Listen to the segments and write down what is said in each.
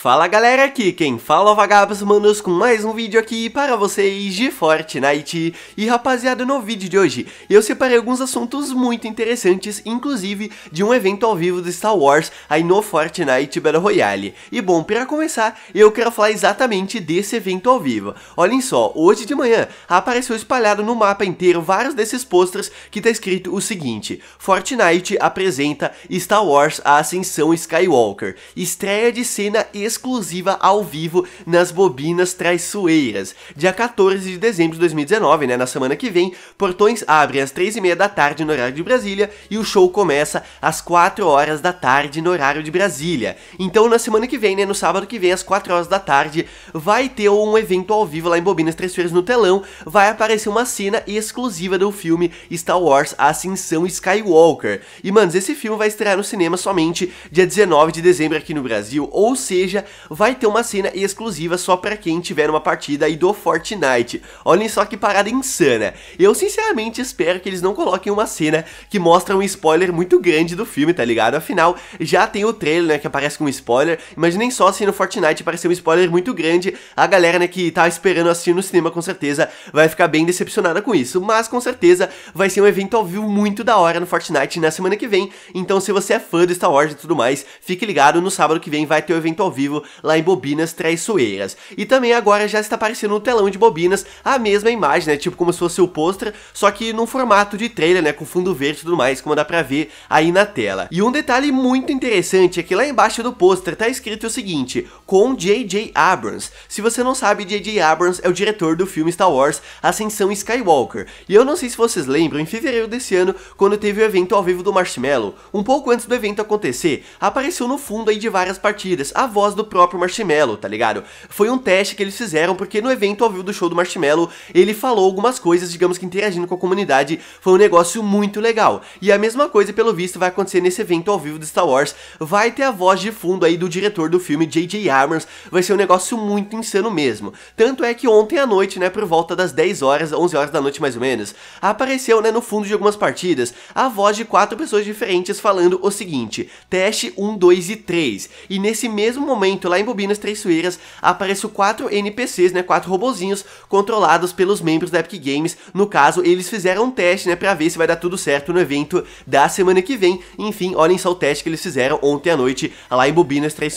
Fala galera, aqui quem fala é Vagabos Manos com mais um vídeo aqui para vocês de Fortnite. E rapaziada, no vídeo de hoje eu separei alguns assuntos muito interessantes, inclusive de um evento ao vivo do Star Wars aí no Fortnite Battle Royale. E bom, para começar, eu quero falar exatamente desse evento ao vivo. Olhem só, hoje de manhã apareceu espalhado no mapa inteiro vários desses posters que tá escrito o seguinte: Fortnite apresenta Star Wars A Ascensão Skywalker, estreia de cena exclusiva ao vivo nas bobinas traiçoeiras. Dia 14 de dezembro de 2019, né, na semana que vem, Portões abrem às 3h30 da tarde no horário de Brasília e o show começa às 4 horas da tarde no horário de Brasília. Então na semana que vem, né, no sábado que vem, às 4 horas da tarde, vai ter um evento ao vivo lá em Bobinas Traiçoeiras no telão, vai aparecer uma cena exclusiva do filme Star Wars Ascensão Skywalker. E, manos, esse filme vai estrear no cinema somente dia 19 de dezembro aqui no Brasil, ou seja, vai ter uma cena exclusiva só para quem tiver uma partida aí do Fortnite. Olhem só que parada insana. Eu sinceramente espero que eles não coloquem uma cena que mostra um spoiler muito grande do filme, tá ligado? Afinal, já tem o trailer, né, que aparece com um spoiler. Imaginem só se no Fortnite aparecer um spoiler muito grande, a galera, né, que tá esperando assistir no cinema com certeza vai ficar bem decepcionada com isso. Mas com certeza vai ser um evento ao vivo muito da hora no Fortnite na semana que vem. Então se você é fã do Star Wars e tudo mais, fique ligado, no sábado que vem vai ter o evento ao vivo vivo lá em Bobinas Traiçoeiras. E também agora já está aparecendo no telão de Bobinas a mesma imagem, né? Tipo como se fosse o pôster, só que num formato de trailer, né? Com fundo verde e tudo mais, como dá pra ver aí na tela. E um detalhe muito interessante é que lá embaixo do pôster tá escrito o seguinte, com J.J. Abrams. Se você não sabe, J.J. Abrams é o diretor do filme Star Wars Ascensão Skywalker. E eu não sei se vocês lembram, em fevereiro desse ano, quando teve o evento ao vivo do Marshmallow, um pouco antes do evento acontecer, apareceu no fundo aí de várias partidas a voz do próprio Marshmello, tá ligado? Foi um teste que eles fizeram porque no evento ao vivo do show do Marshmello, ele falou algumas coisas, digamos que interagindo com a comunidade, foi um negócio muito legal. E a mesma coisa, pelo visto, vai acontecer nesse evento ao vivo do Star Wars. Vai ter a voz de fundo aí do diretor do filme, J.J. Abrams, vai ser um negócio muito insano mesmo. Tanto é que ontem à noite, né, por volta das 10 horas, 11 horas da noite mais ou menos, apareceu, né, no fundo de algumas partidas, a voz de quatro pessoas diferentes falando o seguinte: teste 1, 2 e 3. E nesse mesmo momento, momento, lá em Bobinas Três Sueiras, apareceu quatro NPCs, né, quatro robozinhos controlados pelos membros da Epic Games. No caso, eles fizeram um teste, né, para ver se vai dar tudo certo no evento da semana que vem. Enfim, olhem só o teste que eles fizeram ontem à noite lá em Bobinas Três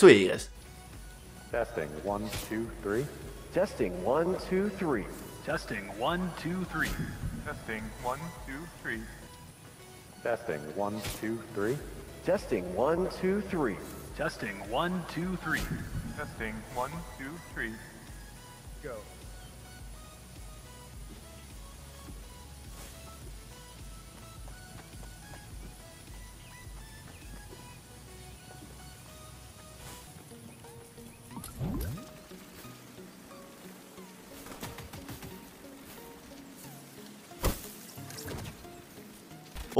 Testing one two three. Testing one two three. Testing 1 2 3. Testing 1 2 3. Testing 1 2 3. Testing 1 2 3. Testing one, two, three. Testing one, two, three. Go.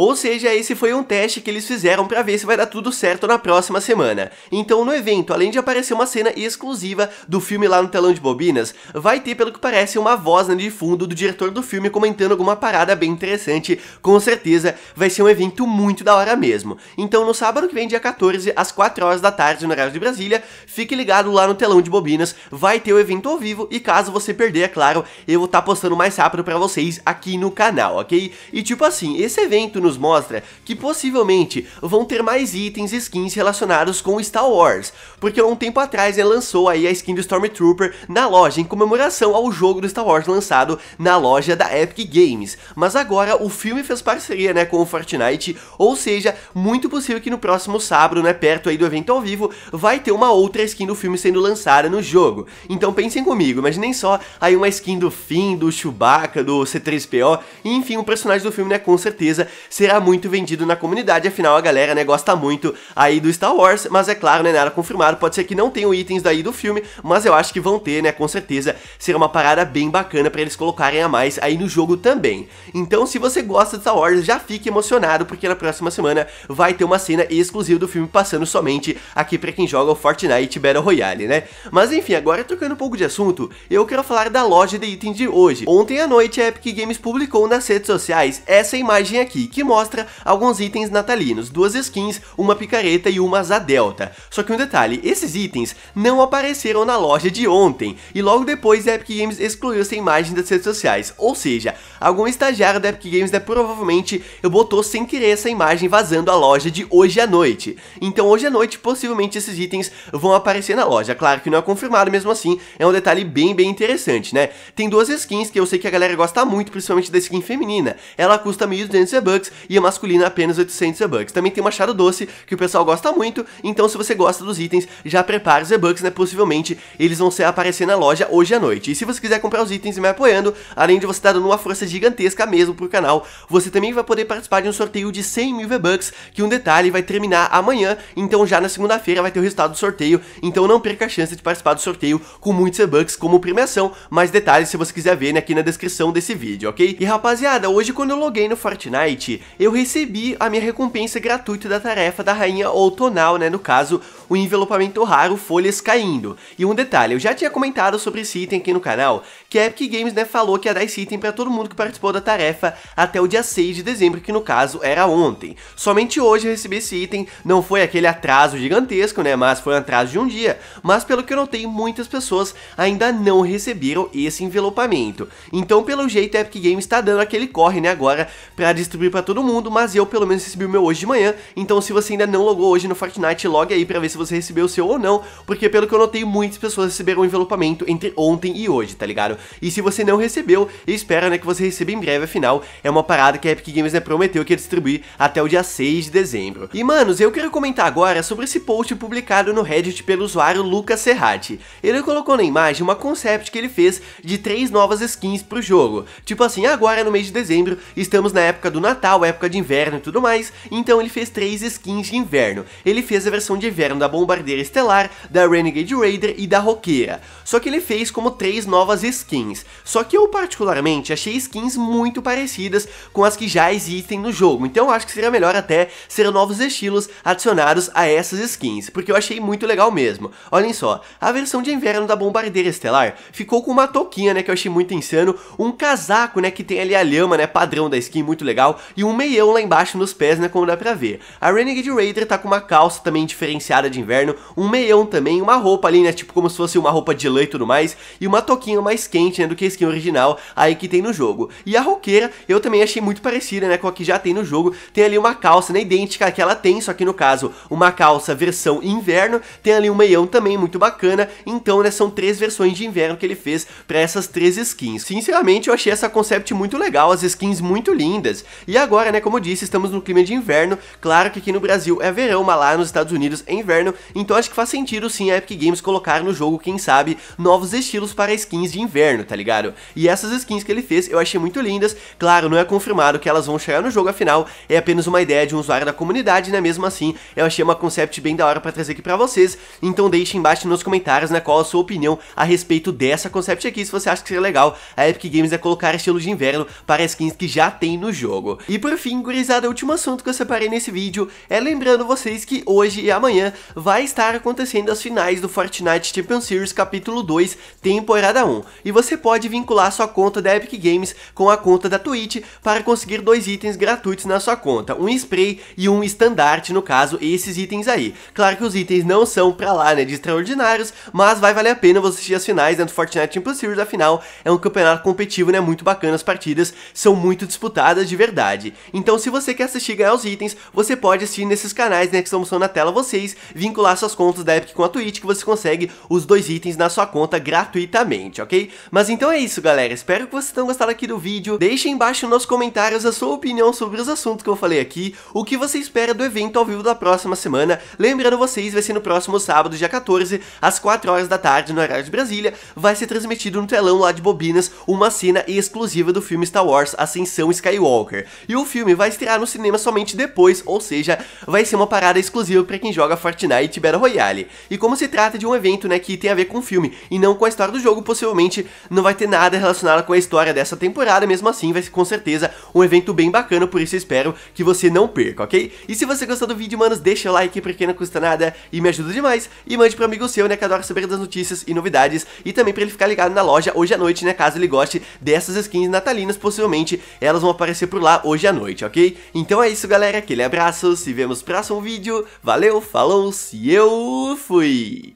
Ou seja, esse foi um teste que eles fizeram para ver se vai dar tudo certo na próxima semana. Então no evento, além de aparecer uma cena exclusiva do filme lá no telão de bobinas, vai ter pelo que parece uma voz né, de fundo do diretor do filme comentando alguma parada bem interessante, com certeza vai ser um evento muito da hora mesmo. Então no sábado que vem, dia 14, às 4 horas da tarde no horário de Brasília, fique ligado lá no telão de bobinas, vai ter o evento ao vivo e caso você perder, é claro, eu vou estar tá postando mais rápido para vocês aqui no canal, ok? E tipo assim, esse evento no nos mostra que possivelmente vão ter mais itens e skins relacionados com Star Wars, porque há um tempo atrás ele lançou aí a skin do Stormtrooper na loja em comemoração ao jogo do Star Wars lançado na loja da Epic Games, mas agora o filme fez parceria né, com o Fortnite, ou seja, muito possível que no próximo sábado, né, perto aí do evento ao vivo, vai ter uma outra skin do filme sendo lançada no jogo. Então pensem comigo, imaginem só aí uma skin do Finn, do Chewbacca, do C3PO, enfim, o personagem do filme, né, com certeza será muito vendido na comunidade, afinal a galera, né, gosta muito aí do Star Wars, mas é claro, né, nada confirmado, pode ser que não tenham itens daí do filme, mas eu acho que vão ter, né, com certeza, será uma parada bem bacana para eles colocarem a mais aí no jogo também. Então, se você gosta de Star Wars, já fique emocionado, porque na próxima semana vai ter uma cena exclusiva do filme passando somente aqui para quem joga o Fortnite Battle Royale, né? Mas enfim, agora trocando um pouco de assunto, eu quero falar da loja de itens de hoje. Ontem à noite, a Epic Games publicou nas redes sociais essa imagem aqui, que que mostra alguns itens natalinos, duas skins, uma picareta e uma asa delta. Só que um detalhe, esses itens não apareceram na loja de ontem, e logo depois a Epic Games excluiu essa imagem das redes sociais, ou seja, algum estagiário da Epic Games né, provavelmente botou sem querer essa imagem vazando a loja de hoje à noite. Então hoje à noite possivelmente esses itens vão aparecer na loja, claro que não é confirmado mesmo assim, é um detalhe bem bem interessante, né? Tem duas skins que eu sei que a galera gosta muito, principalmente da skin feminina. Ela custa 1.200 bucks e a masculina apenas 800 Z-Bucks. Também tem uma Shadow Doce, que o pessoal gosta muito, então se você gosta dos itens, já prepara os Z-Bucks, né? Possivelmente eles vão ser, aparecer na loja hoje à noite. E se você quiser comprar os itens e me apoiando, além de você estar dando uma força gigantesca mesmo pro canal, você também vai poder participar de um sorteio de 100 mil V-Bucks, que um detalhe vai terminar amanhã, então já na segunda-feira vai ter o resultado do sorteio, então não perca a chance de participar do sorteio com muitos V-Bucks como premiação, mais detalhes se você quiser ver né, aqui na descrição desse vídeo, ok? E rapaziada, hoje quando eu loguei no Fortnite, eu recebi a minha recompensa gratuita da tarefa da rainha outonal, né, no caso, o envelopamento raro Folhas Caindo. E um detalhe, eu já tinha comentado sobre esse item aqui no canal, que a Epic Games, né, falou que ia dar esse item pra todo mundo que participou da tarefa até o dia 6 de dezembro, que no caso era ontem. Somente hoje eu recebi esse item, não foi aquele atraso gigantesco, né, mas foi um atraso de um dia, mas pelo que eu notei, muitas pessoas ainda não receberam esse envelopamento. Então, pelo jeito, a Epic Games tá dando aquele corre, né, agora, pra distribuir pra todo todo mundo, mas eu pelo menos recebi o meu hoje de manhã, então se você ainda não logou hoje no Fortnite, logue aí pra ver se você recebeu o seu ou não, porque pelo que eu notei, muitas pessoas receberam o envelopamento entre ontem e hoje, tá ligado? E se você não recebeu, espera, né, que você receba em breve, afinal, é uma parada que a Epic Games, né, prometeu que ia distribuir até o dia 6 de dezembro. E, manos, eu quero comentar agora sobre esse post publicado no Reddit pelo usuário Lucas Serrati. Ele colocou na imagem uma concept que ele fez de três novas skins pro jogo. Tipo assim, agora no mês de dezembro, estamos na época do Natal, tal, época de inverno e tudo mais, então ele fez três skins de inverno. Ele fez a versão de inverno da Bombardeira Estelar, da Renegade Raider e da Roqueira. Só que ele fez como três novas skins. Só que eu particularmente achei skins muito parecidas com as que já existem no jogo, então eu acho que seria melhor até ser novos estilos adicionados a essas skins, porque eu achei muito legal mesmo. Olhem só, a versão de inverno da Bombardeira Estelar ficou com uma touquinha, né, que eu achei muito insano, um casaco, né, que tem ali a lhama, né, padrão da skin, muito legal, e um um meião lá embaixo nos pés, né, como dá pra ver. A Renegade Raider tá com uma calça também diferenciada de inverno, um meião também, uma roupa ali, né, tipo como se fosse uma roupa de lã e tudo mais, e uma toquinha mais quente, né, do que a skin original aí que tem no jogo. E a roqueira eu também achei muito parecida, né, com a que já tem no jogo, tem ali uma calça, né, idêntica à que ela tem, só que no caso, uma calça versão inverno, tem ali um meião também muito bacana, então, né, são três versões de inverno que ele fez pra essas três skins. Sinceramente, eu achei essa concept muito legal, as skins muito lindas, e agora agora, né, como eu disse, estamos no clima de inverno. Claro que aqui no Brasil é verão, mas lá nos Estados Unidos é inverno. Então acho que faz sentido sim a Epic Games colocar no jogo, quem sabe, novos estilos para skins de inverno, tá ligado? E essas skins que ele fez eu achei muito lindas. Claro, não é confirmado que elas vão chegar no jogo, afinal, é apenas uma ideia de um usuário da comunidade, né? Mesmo assim, eu achei uma concept bem da hora para trazer aqui para vocês. Então deixe embaixo nos comentários, né, qual a sua opinião a respeito dessa concept aqui, se você acha que seria legal a Epic Games é colocar estilo de inverno para skins que já tem no jogo. E por fim, gurizada, o último assunto que eu separei nesse vídeo é lembrando vocês que hoje e amanhã vai estar acontecendo as finais do Fortnite Champions Series Capítulo 2, Temporada 1. E você pode vincular sua conta da Epic Games com a conta da Twitch para conseguir dois itens gratuitos na sua conta, um spray e um estandarte, no caso, esses itens aí. Claro que os itens não são pra lá, né, de extraordinários, mas vai valer a pena você assistir as finais né, do Fortnite Champions Series, afinal, é um campeonato competitivo, né, muito bacana, as partidas são muito disputadas de verdade. Então se você quer assistir e ganhar os itens, você pode assistir nesses canais né, que estão mostrando na tela vocês, vincular suas contas da Epic com a Twitch, que você consegue os dois itens na sua conta gratuitamente, ok? Mas então é isso galera, espero que vocês tenham gostado aqui do vídeo, deixem embaixo nos comentários a sua opinião sobre os assuntos que eu falei aqui, o que você espera do evento ao vivo da próxima semana, lembrando vocês, vai ser no próximo sábado, dia 14, às 4 horas da tarde, no horário de Brasília, vai ser transmitido no telão lá de Bobinas, uma cena exclusiva do filme Star Wars Ascensão Skywalker, e o o filme vai estrear no cinema somente depois, ou seja, vai ser uma parada exclusiva para quem joga Fortnite Battle Royale. E como se trata de um evento né, que tem a ver com o filme e não com a história do jogo, possivelmente não vai ter nada relacionado com a história dessa temporada, mesmo assim vai ser com certeza um evento bem bacana, por isso espero que você não perca, ok? E se você gostou do vídeo, manos, deixa o like porque não custa nada e me ajuda demais. E mande para amigo seu, né, que adora saber das notícias e novidades e também para ele ficar ligado na loja hoje à noite, né, caso ele goste dessas skins natalinas, possivelmente elas vão aparecer por lá hoje à à noite, ok? Então é isso, galera. Aquele abraço. Se vemos no próximo vídeo. Valeu, falou, se eu fui!